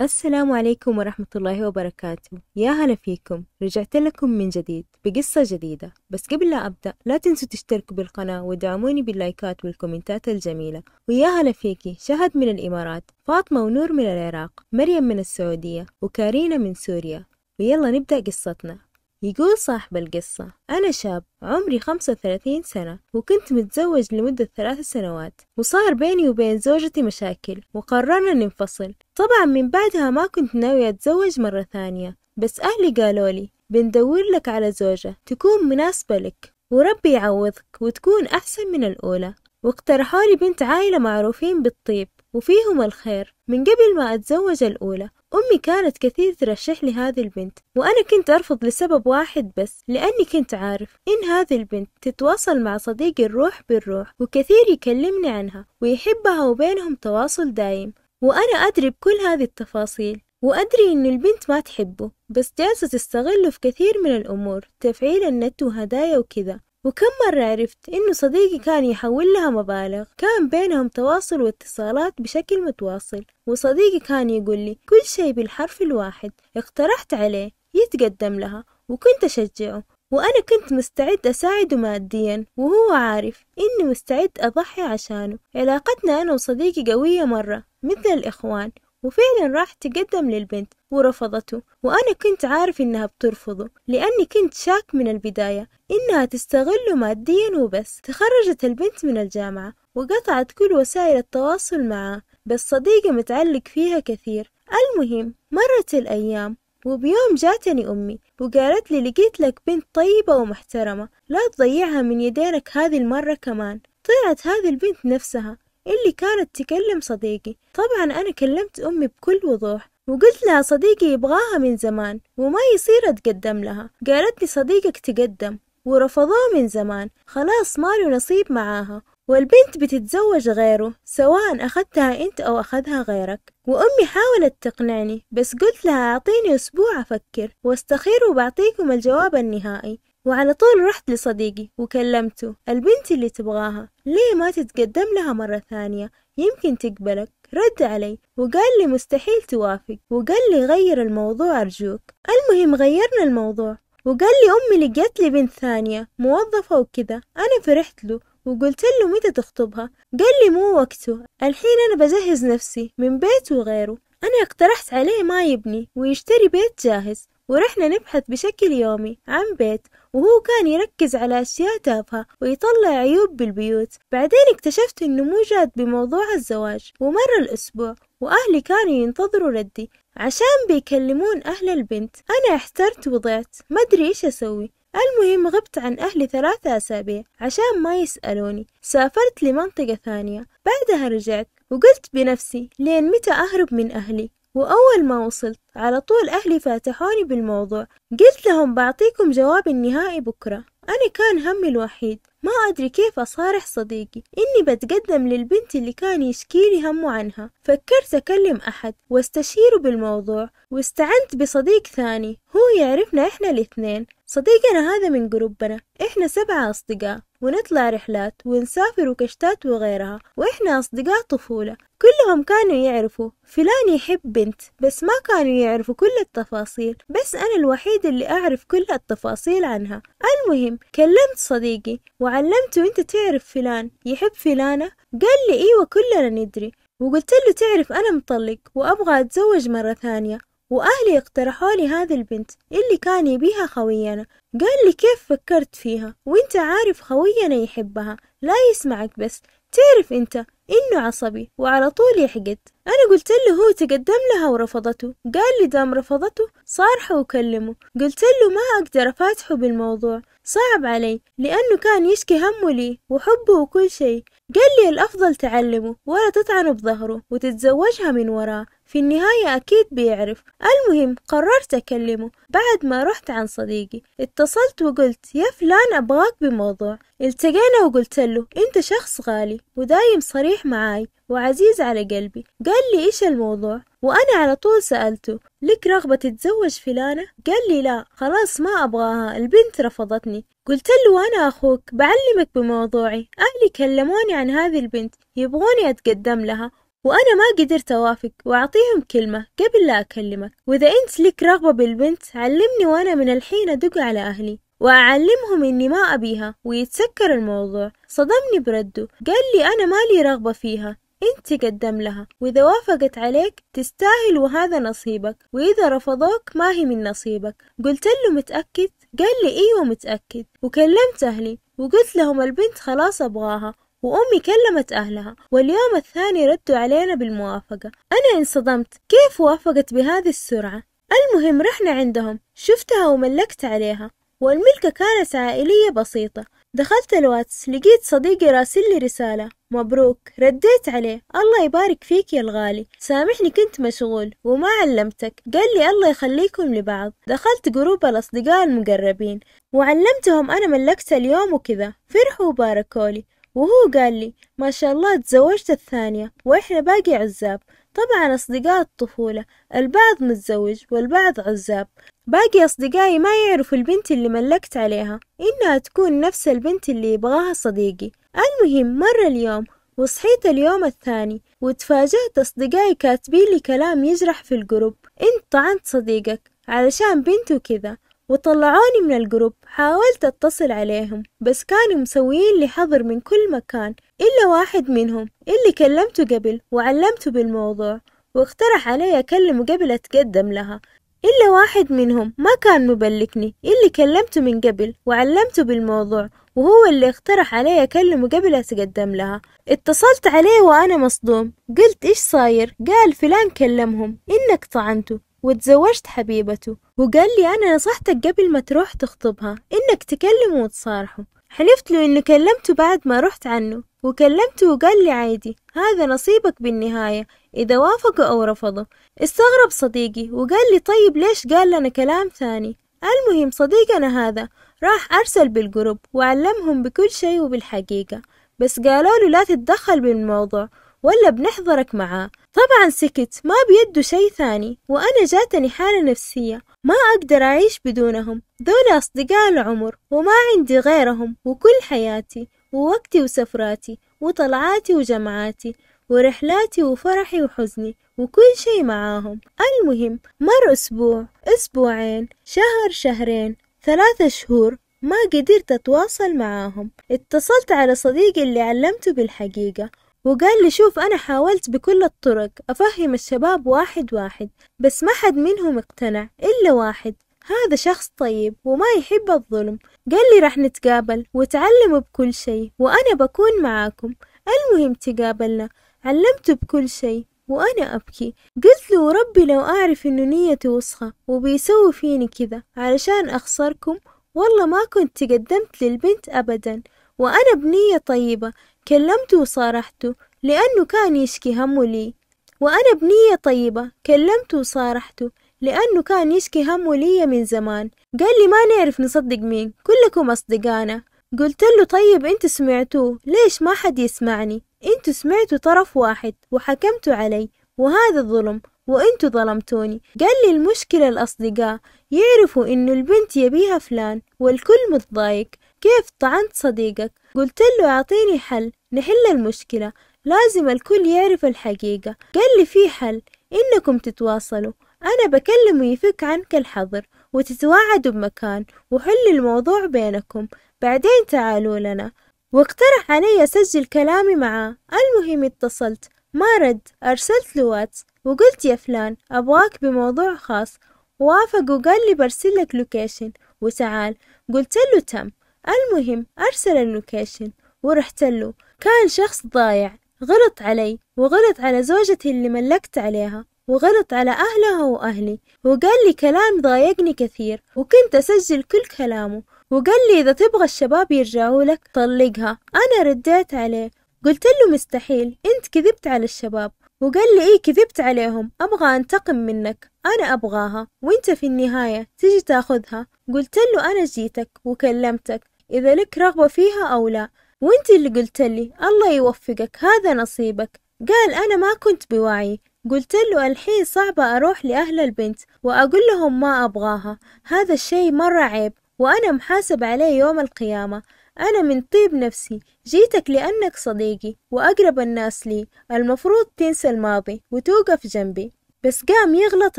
السلام عليكم ورحمة الله وبركاته يا هلا فيكم رجعت لكم من جديد بقصة جديدة بس قبل لا أبدأ لا تنسوا تشتركوا بالقناة ودعموني باللايكات والكومنتات الجميلة ويا هلا فيكي شهد من الإمارات فاطمة ونور من العراق مريم من السعودية وكارينا من سوريا ويلا نبدأ قصتنا يقول صاحب القصة أنا شاب عمري خمسة وثلاثين سنة وكنت متزوج لمدة ثلاث سنوات وصار بيني وبين زوجتي مشاكل وقررنا ننفصل طبعا من بعدها ما كنت ناوية أتزوج مرة ثانية بس أهلي قالوا لي بندور لك على زوجة تكون مناسبة لك وربي يعوضك وتكون أحسن من الأولى واقترحوا لي بنت عائلة معروفين بالطيب وفيهم الخير من قبل ما أتزوج الأولى أمي كانت كثير ترشح لي هذه البنت وأنا كنت أرفض لسبب واحد بس لأني كنت عارف إن هذه البنت تتواصل مع صديقي الروح بالروح وكثير يكلمني عنها ويحبها وبينهم تواصل دايم وأنا أدري بكل هذه التفاصيل وأدري إن البنت ما تحبه بس جالسة تستغله في كثير من الأمور تفعيل النت وهدايا وكذا وكم مرة عرفت إنه صديقي كان يحول لها مبالغ كان بينهم تواصل واتصالات بشكل متواصل وصديقي كان يقول لي كل شيء بالحرف الواحد اقترحت عليه يتقدم لها وكنت أشجعه وأنا كنت مستعد أساعده ماديا وهو عارف إني مستعد أضحي عشانه علاقتنا أنا وصديقي قوية مرة مثل الإخوان وفعلا راح تقدم للبنت ورفضته وأنا كنت عارف إنها بترفضه لأني كنت شاك من البداية إنها تستغله ماديا وبس تخرجت البنت من الجامعة وقطعت كل وسائل التواصل معه بس صديقي متعلق فيها كثير المهم مرت الأيام وبيوم جاتني أمي وقالت لي لقيت لك بنت طيبة ومحترمة لا تضيعها من يدينك هذه المرة كمان طلعت هذه البنت نفسها اللي كانت تكلم صديقي طبعا أنا كلمت أمي بكل وضوح وقلت لها صديقي يبغاها من زمان وما يصير أتقدم لها قالت لي صديقك تقدم ورفضوه من زمان خلاص ماله نصيب معاها والبنت بتتزوج غيره سواء أخذتها أنت أو أخذها غيرك وأمي حاولت تقنعني بس قلت لها أعطيني أسبوع أفكر واستخير وبعطيكم الجواب النهائي وعلى طول رحت لصديقي وكلمته البنت اللي تبغاها ليه ما تتقدم لها مرة ثانية يمكن تقبلك رد علي وقال لي مستحيل توافق وقال لي غير الموضوع أرجوك المهم غيرنا الموضوع وقال لي أمي لقيت لي بنت ثانية موظفة وكذا أنا فرحت له وقلت له متى تخطبها قال لي مو وقته الحين أنا بجهز نفسي من بيت وغيره أنا اقترحت عليه ما يبني ويشتري بيت جاهز ورحنا نبحث بشكل يومي عن بيت وهو كان يركز على أشياء تافهة ويطلع عيوب بالبيوت بعدين اكتشفت إنه مو جاد بموضوع الزواج ومر الأسبوع وأهلي كانوا ينتظروا ردي عشان بيكلمون أهل البنت أنا احترت وضعت ما أدري إيش أسوي المهم غبت عن أهلي ثلاثة أسابيع عشان ما يسألوني سافرت لمنطقة ثانية بعدها رجعت وقلت بنفسي لين متى أهرب من أهلي وأول ما وصلت على طول أهلي فاتحوني بالموضوع قلت لهم بعطيكم جواب النهائي بكرة أنا كان همي الوحيد ما أدري كيف أصارح صديقي إني بتقدم للبنت اللي كان يشكيلي همه عنها فكرت أكلم أحد واستشيره بالموضوع واستعنت بصديق ثاني هو يعرفنا إحنا الاثنين صديقنا هذا من جروبنا إحنا سبعة أصدقاء ونطلع رحلات ونسافر وكشتات وغيرها وإحنا أصدقاء طفولة كلهم كانوا يعرفوا فلان يحب بنت بس ما كانوا يعرفوا كل التفاصيل بس أنا الوحيد اللي أعرف كل التفاصيل عنها المهم كلمت صديقي وعلمته أنت تعرف فلان يحب فلانة قال لي إيوة كلنا ندري وقلت له تعرف أنا مطلق وأبغى أتزوج مرة ثانية وأهلي اقترحوا لي هذه البنت اللي كان يبيها خوينا قال لي كيف فكرت فيها وانت عارف خوينا يحبها لا يسمعك بس تعرف انت انه عصبي وعلى طول يحقد انا قلت له هو تقدم لها ورفضته قال لي دام رفضته صارحه وكلمه قلت له ما اقدر افاتحه بالموضوع صعب علي لانه كان يشكي همه لي وحبه وكل شيء قال لي الافضل تعلمه ولا تطعنه بظهره وتتزوجها من وراه في النهاية أكيد بيعرف المهم قررت أكلمه بعد ما رحت عن صديقي اتصلت وقلت يا فلان أبغاك بموضوع التقينا وقلت له أنت شخص غالي ودايم صريح معاي وعزيز على قلبي قال لي إيش الموضوع وأنا على طول سألته لك رغبة تتزوج فلانة؟ قال لي لا خلاص ما أبغاها البنت رفضتني قلت له أنا أخوك بعلمك بموضوعي أهلي كلموني عن هذه البنت يبغوني أتقدم لها وأنا ما قدرت أوافق وأعطيهم كلمة قبل لا أكلمك وإذا أنت لك رغبة بالبنت علمني وأنا من الحين أدق على أهلي وأعلمهم إني ما أبيها ويتسكر الموضوع صدمني برده قال لي أنا مالي رغبة فيها انت قدم لها وإذا وافقت عليك تستاهل وهذا نصيبك وإذا رفضوك ما هي من نصيبك قلت له متأكد؟ قال لي أيوة متأكد وكلمت أهلي وقلت لهم البنت خلاص أبغاها وأمي كلمت أهلها واليوم الثاني ردوا علينا بالموافقة أنا انصدمت كيف وافقت بهذه السرعة المهم رحنا عندهم شفتها وملكت عليها والملكة كانت عائلية بسيطة دخلت الواتس لقيت صديقي راسل لي رسالة مبروك رديت عليه الله يبارك فيك يا الغالي سامحني كنت مشغول وما علمتك قال لي الله يخليكم لبعض دخلت جروب الأصدقاء المقربين وعلمتهم أنا ملكت اليوم وكذا فرحوا وباركولي وهو قال لي ما شاء الله تزوجت الثانية وإحنا باقي عزاب طبعا أصدقاء الطفولة البعض متزوج والبعض عزاب باقي أصدقائي ما يعرفوا البنت اللي ملكت عليها إنها تكون نفس البنت اللي يبغاها صديقي المهم مر اليوم وصحيت اليوم الثاني وتفاجأت أصدقائي كاتبين لي كلام يجرح في الجروب أنت طعنت صديقك علشان بنت وكذا وطلعوني من الجروب حاولت أتصل عليهم بس كانوا مسويين لي حظر من كل مكان إلا واحد منهم اللي كلمته قبل وعلمته بالموضوع واقترح علي أكلمه قبل أتقدم لها إلا واحد منهم ما كان مبلكني اللي كلمته من قبل وعلمته بالموضوع وهو اللي اقترح علي أكلمه قبل أتقدم لها اتصلت عليه وأنا مصدوم قلت إيش صاير قال فلان كلمهم إنك طعنته وتزوجت حبيبته وقال لي أنا نصحتك قبل ما تروح تخطبها إنك تكلمه وتصارحه حلفت له إنه كلمته بعد ما رحت عنه وكلمته وقال لي عادي هذا نصيبك بالنهاية إذا وافقه أو رفضه استغرب صديقي وقال لي طيب ليش قال لنا كلام ثاني المهم صديقنا هذا راح أرسل بالجروب وعلمهم بكل شيء وبالحقيقة بس قالوا له لا تتدخل بالموضوع ولا بنحضرك معاه طبعا سكت ما بيده شي ثاني وأنا جاتني حالة نفسية ما أقدر أعيش بدونهم ذولا أصدقاء العمر وما عندي غيرهم وكل حياتي ووقتي وسفراتي وطلعاتي وجمعاتي ورحلاتي وفرحي وحزني وكل شي معاهم المهم مر أسبوع أسبوعين شهر شهرين ثلاثة شهور ما قدرت أتواصل معاهم اتصلت على صديقي اللي علمته بالحقيقة وقال لي شوف أنا حاولت بكل الطرق أفهم الشباب واحد واحد بس ما حد منهم اقتنع إلا واحد هذا شخص طيب وما يحب الظلم قال لي راح نتقابل وتعلموا بكل شيء وأنا بكون معاكم المهم تقابلنا علمته بكل شيء وأنا أبكي قلت له ربي لو أعرف إنه نيتي وسخة وبيسوي فيني كذا علشان أخسركم والله ما كنت تقدمت للبنت أبدا وأنا بنية طيبة كلمته وصارحته لأنه كان يشكي همه لي وأنا بنية طيبة كلمته وصارحته لأنه كان يشكي همه لي من زمان قال لي ما نعرف نصدق مين كلكم أصدقانا قلت له طيب انت سمعتوه ليش ما حد يسمعني انتوا سمعتوا طرف واحد وحكمتوا علي وهذا ظلم وانتوا ظلمتوني قال لي المشكلة الأصدقاء يعرفوا انه البنت يبيها فلان والكل متضايق كيف طعنت صديقك قلت له أعطيني حل نحل المشكلة لازم الكل يعرف الحقيقة قال لي في حل إنكم تتواصلوا أنا بكلمه يفك عنك الحظر وتتواعدوا بمكان وحل الموضوع بينكم بعدين تعالوا لنا واقترح علي أسجل كلامي معاه المهم اتصلت ما رد أرسلت له واتس وقلت يا فلان أبغاك بموضوع خاص وافق وقال لي برسلك لوكيشن وتعال قلت له تم المهم أرسل اللوكيشن ورحت له كان شخص ضايع غلط علي وغلط على زوجتي اللي ملكت عليها وغلط على أهلها وأهلي وقال لي كلام ضايقني كثير وكنت أسجل كل كلامه وقال لي إذا تبغى الشباب يرجعوا لك طلقها أنا رديت عليه قلت له مستحيل أنت كذبت على الشباب وقال لي إيه كذبت عليهم أبغى أنتقم منك أنا أبغاها وإنت في النهاية تجي تاخذها قلت له أنا جيتك وكلمتك إذا لك رغبة فيها أو لا وانت اللي قلت لي الله يوفقك هذا نصيبك قال أنا ما كنت بوعي قلت له الحين صعبة أروح لأهل البنت وأقول لهم ما أبغاها هذا الشي مرة عيب وأنا محاسب عليه يوم القيامة أنا من طيب نفسي جيتك لأنك صديقي وأقرب الناس لي المفروض تنسى الماضي وتوقف جنبي بس قام يغلط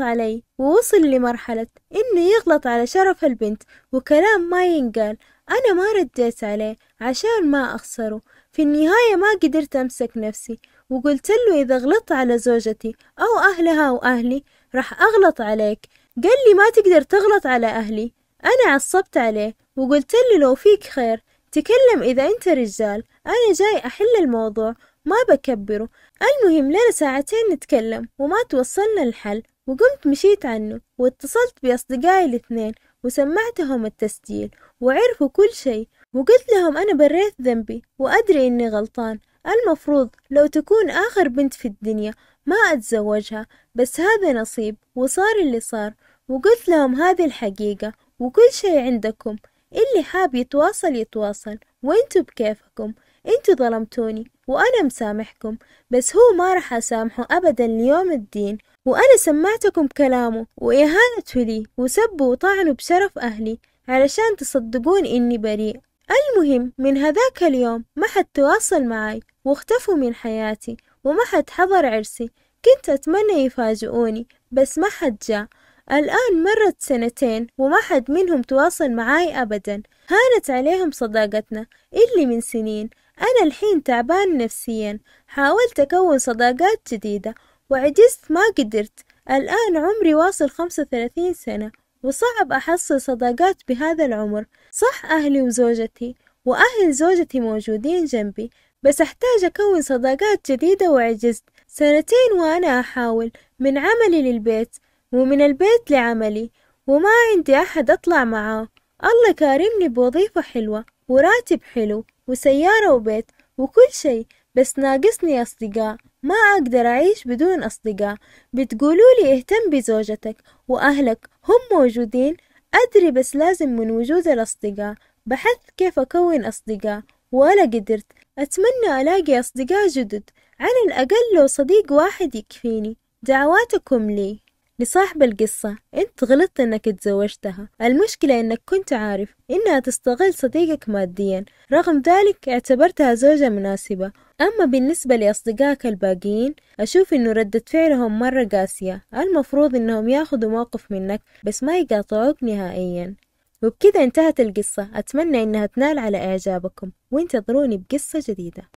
علي ووصل لمرحلة إنه يغلط على شرف البنت وكلام ما ينقال أنا ما رديت عليه عشان ما أخسره في النهاية ما قدرت أمسك نفسي وقلت له إذا غلطت على زوجتي أو أهلها وأهلي راح أغلط عليك قال لي ما تقدر تغلط على أهلي أنا عصبت عليه وقلت له لو فيك خير تكلم إذا أنت رجال أنا جاي أحل الموضوع ما بكبره المهم لنا ساعتين نتكلم وما توصلنا الحل وقمت مشيت عنه واتصلت بأصدقائي الاثنين وسمعتهم التسجيل وعرفوا كل شيء وقلت لهم أنا بريت ذنبي وأدري إني غلطان المفروض لو تكون آخر بنت في الدنيا ما أتزوجها بس هذا نصيب وصار اللي صار وقلت لهم هذه الحقيقة وكل شيء عندكم اللي حاب يتواصل يتواصل وانتوا بكيفكم انتوا ظلمتوني وأنا مسامحكم بس هو ما راح أسامحه أبدا ليوم الدين وأنا سمعتكم كلامه وإهانته لي وسبوا وطعنوا بشرف أهلي علشان تصدقون إني بريء المهم من هذاك اليوم ما حد تواصل معي واختفوا من حياتي وما حد حضر عرسي كنت أتمنى يفاجئوني بس ما حد جاء الآن مرت سنتين وما حد منهم تواصل معاي أبدا هانت عليهم صداقتنا اللي من سنين أنا الحين تعبان نفسيا حاولت أكون صداقات جديدة وعجزت ما قدرت الآن عمري واصل خمسة وثلاثين سنة وصعب أحصل صداقات بهذا العمر صح أهلي وزوجتي وأهل زوجتي موجودين جنبي بس أحتاج أكون صداقات جديدة وعجزت سنتين وأنا أحاول من عملي للبيت ومن البيت لعملي وما عندي أحد أطلع معاه الله كارمني بوظيفة حلوة وراتب حلو وسيارة وبيت وكل شي بس ناقصني أصدقاء ما أقدر أعيش بدون أصدقاء بتقولوا لي اهتم بزوجتك وأهلك هم موجودين أدري بس لازم من وجود الأصدقاء بحثت كيف أكون أصدقاء ولا قدرت أتمنى ألاقي أصدقاء جدد على الأقل لو صديق واحد يكفيني دعواتكم لي لصاحب القصة أنت غلطت أنك تزوجتها المشكلة أنك كنت عارف أنها تستغل صديقك ماديا رغم ذلك اعتبرتها زوجة مناسبة أما بالنسبة لأصدقائك الباقيين أشوف أنه ردة فعلهم مرة قاسية المفروض أنهم ياخذوا موقف منك بس ما يقاطعوك نهائيا وبكذا انتهت القصة أتمنى أنها تنال على إعجابكم وانتظروني بقصة جديدة